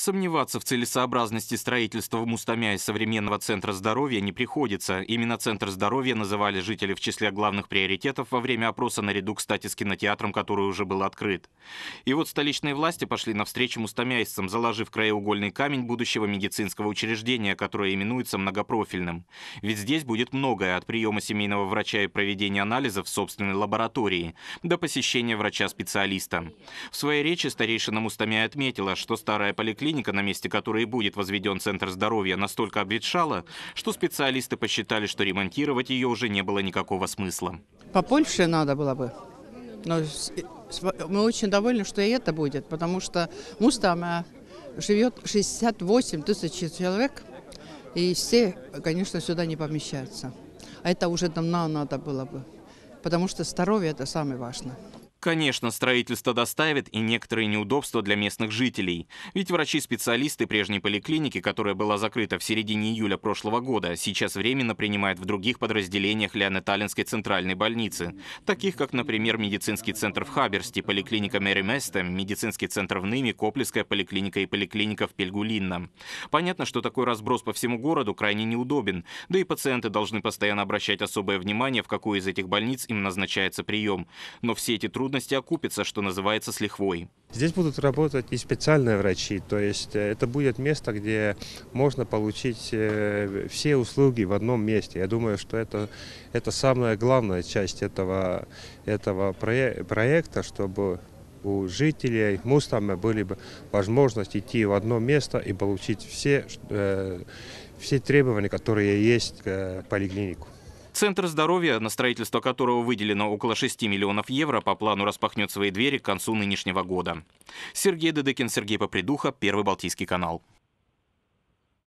Сомневаться в целесообразности строительства в Мустамяе современного центра здоровья не приходится. Именно центр здоровья называли жители в числе главных приоритетов во время опроса наряду, кстати, с кинотеатром, который уже был открыт. И вот столичные власти пошли навстречу мустамяйцам, заложив краеугольный камень будущего медицинского учреждения, которое именуется многопрофильным. Ведь здесь будет многое от приема семейного врача и проведения анализов в собственной лаборатории до посещения врача-специалиста. В своей речи старейшина Мустамяя отметила, что старая поликлиника поликлиника, на месте которой будет возведен Центр здоровья, настолько обветшала, что специалисты посчитали, что ремонтировать ее уже не было никакого смысла. Попольше надо было бы. Но мы очень довольны, что и это будет, потому что Мустама живет 68 тысяч человек, и все, конечно, сюда не помещаются. А это уже давно надо было бы, потому что здоровье – это самое важное. Конечно, строительство доставит и некоторые неудобства для местных жителей. Ведь врачи-специалисты прежней поликлиники, которая была закрыта в середине июля прошлого года, сейчас временно принимают в других подразделениях Леонеталинской центральной больницы. Таких, как, например, медицинский центр в Хаберсте, поликлиника Мериместа, медицинский центр в Ныме, Коплевская поликлиника и поликлиника в Пельгулинна. Понятно, что такой разброс по всему городу крайне неудобен, да и пациенты должны постоянно обращать особое внимание, в какую из этих больниц им назначается прием. Но все эти трудности трудности окупится, что называется, с лихвой. Здесь будут работать и специальные врачи, то есть э, это будет место, где можно получить э, все услуги в одном месте. Я думаю, что это, это самая главная часть этого, этого проекта, чтобы у жителей Мустама были бы возможность идти в одно место и получить все, э, все требования, которые есть к поликлинику. Центр здоровья, на строительство которого выделено около 6 миллионов евро, по плану распахнет свои двери к концу нынешнего года. Сергей Дедыкин, Сергей Попридуха, Первый Балтийский канал.